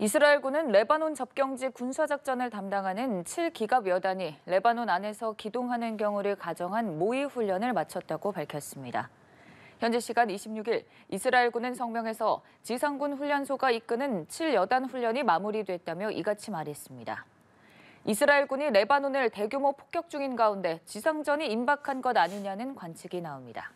이스라엘군은 레바논 접경지 군사작전을 담당하는 7기갑 여단이 레바논 안에서 기동하는 경우를 가정한 모의 훈련을 마쳤다고 밝혔습니다. 현재 시간 26일 이스라엘군은 성명에서 지상군 훈련소가 이끄는 7여단 훈련이 마무리됐다며 이같이 말했습니다. 이스라엘군이 레바논을 대규모 폭격 중인 가운데 지상전이 임박한 것 아니냐는 관측이 나옵니다.